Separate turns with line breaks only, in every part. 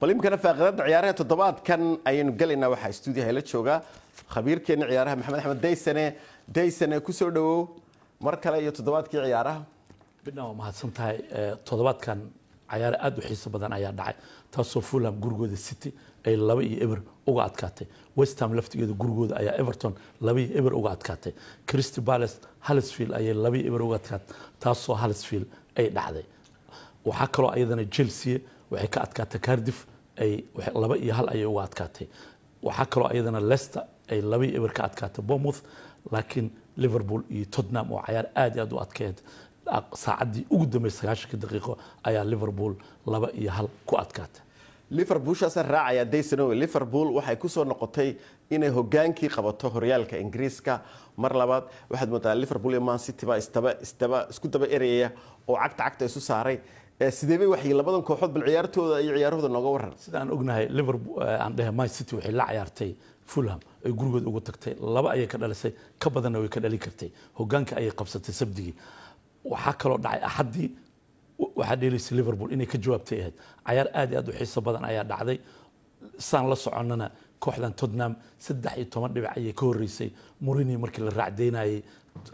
bal iminkana faaqiidada ciyaaraha toddobaadkan ayaynu gelaynaa waxaa stuudiyaha ila jooga khabiirkeena ciyaaraha maxamed axmed daysane daysane ku soo dhawow mar kale iyo toddobaadkii ciyaaraha
bidna waa mahadsan tahay eh, toddobaadkan cayaare aada u xiiso badan ayaa dhacay taasoo fulham gurigooda city ay laba iyo eber uga adkaatay westham laftigeeda gurigooda ayaa everton laba iyo eber uga adkaatay christy palace halisfield ayay laba iyo eber uga adkaatay taasoo halisfield ay dhacday waxaa kaloo ayadana chelsea waxay ka adkaatay cardiff ay laba iyo hal ayay uga adkaatay waxaa kaloo iyadana leicester ay laba iyo eber ka adkaatay bournemouth laakiin liverpool iyo tottenham oo cayaar aad iyo aad u adkeed
saacaddii ugu dambeysay sagaashanka daqiiqo ayaa liverpool laba iyo hal ku adkaatay liverpool raacaya daysanow liverpool waxay ku noqotay inay hogaankii qabato horyaalka ingiriiska mar labaad waxaad moodaa liverpool iyo man city baa isdaba isku daba ereyaya oo cagta cagta isu saaray Eh, sideebay waxay labadan kooxood bal ciyaartooda iyo ciyaarahooda nooga waran
sidaan ognahay liverpool eh, aan dhahay city waxay la ciyaartay fulham ay gurigood ugu tagtay laba ayay ka dhalisay ka badanna way ka dhali kartay hogaanka ayay qabsatay sabdigii waxaa kaloo dhacay axaddii waxaa dheelaysay liverpool inay ka jawaabtay ahayd cayaar aad iyo aad u xiiso badan ayaa dhacday saan la soconnana kooxdan tottenham saddex iyo toban dhibac ayay ka horreysay morini markii la raacdeynayay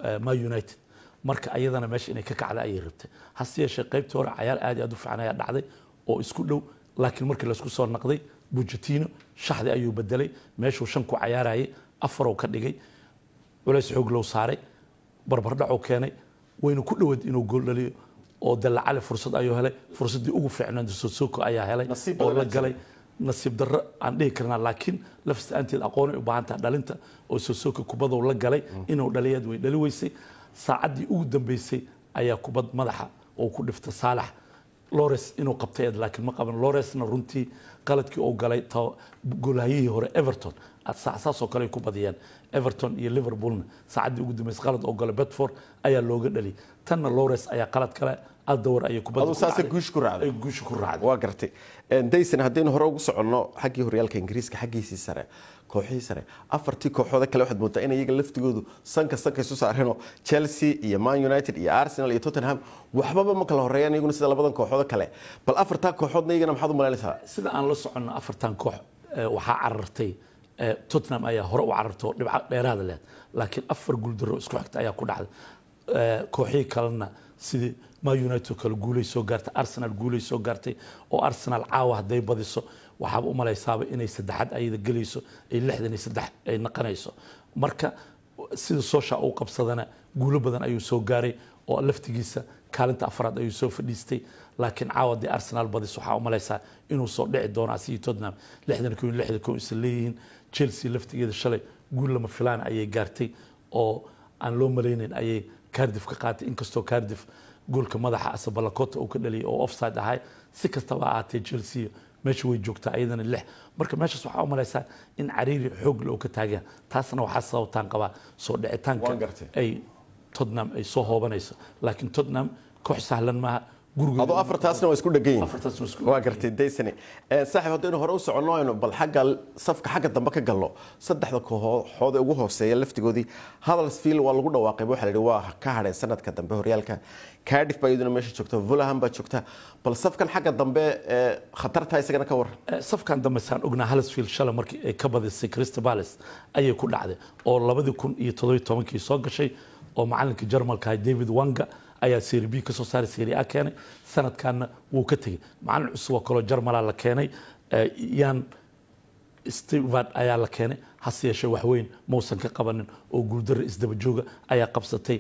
eh, ma united marka ayadana meesha inay ka kacda ayay rabtay hase yeeshee qaybtii hore cayaar aad iyo aad u fiican ayaa dhacday oo isku dhow laakiin markii laysku soo naqday bujatino shaxdi ayuu bedelay meeshuu shan ku cayaarayay afarow ka dhigay culays xooglow saaray barbardhacow keenay wayna ku dhoweed inuu gool dhaliyo oo dalacali fursad ayuu helay fursaddii ugu fiicnayd sosoko ayaa helay oo la galay nasiib darro aan dhihi karnaa laakiin lafis-aanteed aqoonay u baahan taha dhalinta oo sosoko kubadow la galay mm. inuu dhaliyaad way dhali weysay saacaddii ugu dambeysay ayaa kubad madaxa oo ku dhifta saalax lores inuu qabtay eed laakiin ma qaban loresna runtii qaladkii uu galay golahayihii hore everton saasoo kale ku badiyeen everton iyo liverpoolna saacaddii ugu dambeysay qalad oo galay bedford ayaa looga dhaliyay tanna lores ayaa qalad kale
dayson haddaynu hore ugu socono xaggii horyaalka ingiriiska xaggiisii sare kooxihii sare afartii kooxooda kale waxaad moodaa in iyaga laftigoodu sanka sanka isu saareenoo chelsea iyo man united iyo arsenal iyo tottenham waxbaba ma kala horeeyaan iyaguna sida labadan kooxooda kale bal afartaa kooxoodna iyagana maxaad u malaynaysaa sida aan la soconno afartan koox waxaa carartay tottenham ayaa hore u cararto dhibca
dheeraada leh laakiin afar guuldarro isku xigta ayaa ku dhacday kooxihii kalena sidii ma united kale guulay soo gaartay arsenal guulay soo gaartay oo arsenal caawa hadday badiso waxaaba u malaysaaba inay saddexaad ayada gelayso ay lixdan saddex ay naqanayso marka sida soosha uu qabsadana guulo badan ayuu soo gaaray oo laftigiisa kaalinta afraad ayuu soo fadhiistay laakiin caawa dee arsenal badis waxaa u malaysaa inuu soo dhici doono asigi tottenham lixdan ko lixdan ko isla leeyihiin chelsea laftigeeda shalay guul lama filaan ayay gaartay oo aan loo malaynayn ayay cardif ka qaatay inkastoo cardif goolka madaxa asabalakota uu ka dhaliyay oo offside ahay si kastaba ahaatee chelsea meesha way joogtaa iyadana lix marka meeshaas waxaa u malaysaa in cariiri xoog la oo ka taagan taasna waxaa sababtaan qabaa soo dhicitaanka ay tottenham ay soo hoobanayso laakiin tottenham
koox sahlan maaha adoo afartaasna waa isku eh, dhegan waa ka eh, eh, badisay ayay ku dhacday
oo 2017 soo gashay oo macalinka Jarmalka David Wanga ayaa seribi kasoo saaray seri a keenay sanadkaana wuu ka tegay macalin cusub oo kaleo jarmala la keenay yan eh, stevard ayaa la keenay hase yeeshee waxweyn mausan ka qabanin oo guuldaro isdabajooga ayaa qabsatay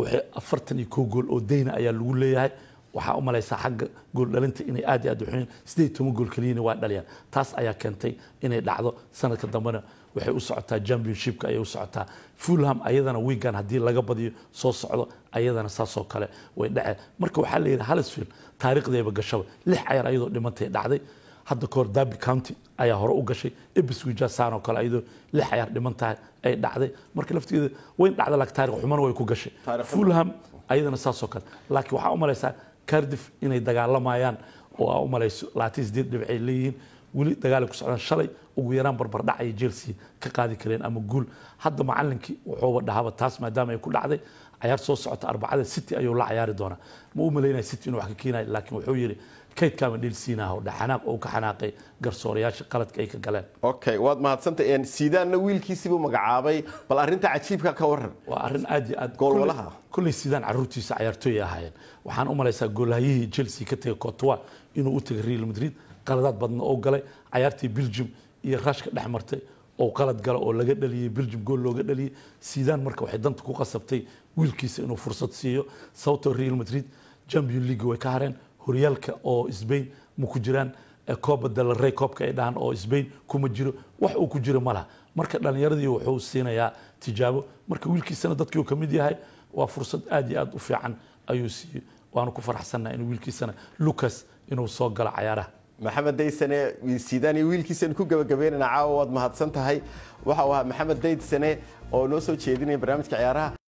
waxay afartan iyo ko gool oo dayna ayaa lagu leeyahay waxaa u malaysaa xagga gooldhalinta inay aad aad uxunyeen sideed toban gool keliyana waa dhaliyaan taas ayaa keentay inay dhacdo sanadka dambena waxay u socotaa championshipka ayay u socotaa fulham ayadana wiigan haddii laga badiyo soo socdo ayadana saasoo kale way dhaceen marka waxaa la yidhi halisfield taariikhdeeba gashaba lix cayaar ayadoo dhimantay dhacday hadda kahor dabi county ayaa hore u gashay ebiswijasan oo kale ayadoo lix cayaar dhiman tahay ay dhacday marka lafteeda wayn dhacda lak taarikh xumana way ku gashay fulham ayadana saasoo kale laakiin waxaa u cardif inay dagaalamayaan oo aa umalayso labaatan sideed dhinac ay leeyihiin weli dagaalay ku socdaan shalay ugu yaraan barbardhac ay jelsea ka qaadi kareen ama guul hadda macalinkii wuxuuba dhahaba taas maadaama ay ku dhacday cayaar soo socota arbacada city ayuu la cayaari doonaa ma u malaynaya city inuu wax ka keenayo laakiin wuxuu yidhi kaydkaama dhilsiinaho dhaxanaaq oo ka xanaaqay
garsoorayaasha qaladka ay ka galeen okay waad mahadsantay sidaanna wiilkiisiibuu magacaabay bal arrinta cajiibka ka waran waa arrin aad iyo aad goolwalaha
kulley sidaan caruurtiisa cayaartooy ahaayeen waxaan u malaysaa goolhayihii chelsea ka tegay cotowa inuu u tegay real madrid qaladaad badna oo galay cayaartii belgium iyo rashka dhex martay oo qalad gala oo laga dhaliyey beljum gool looga dhaliyey sidaan marka waxay danta ku qasabtay wiilkiisa inuu fursad siiyo sababtoo real madrid champion league way ka hareen horyaalka oo sbain ma ku jiraan kooba eh, dalarey koobka ay dhahaan oo sbain kuma jiro wax uu ku jiro malaha marka dhallinyaradii wuxuu siinayaa tijaabo marka wiilkiisana dadkii uu ka yahay waa fursad aad iyo aad u fiican ayuu siiyey waanu ku faraxsannaha inuu wiilkiisana lucas inuu soo galo cayaaraha
maxamed daysane sidaan iyo ku gabagabeynana caawa waad mahadsan tahay waxau ahaa maxamed daydsane oo noo soo jeedinaya barnaamijka ciyaaraha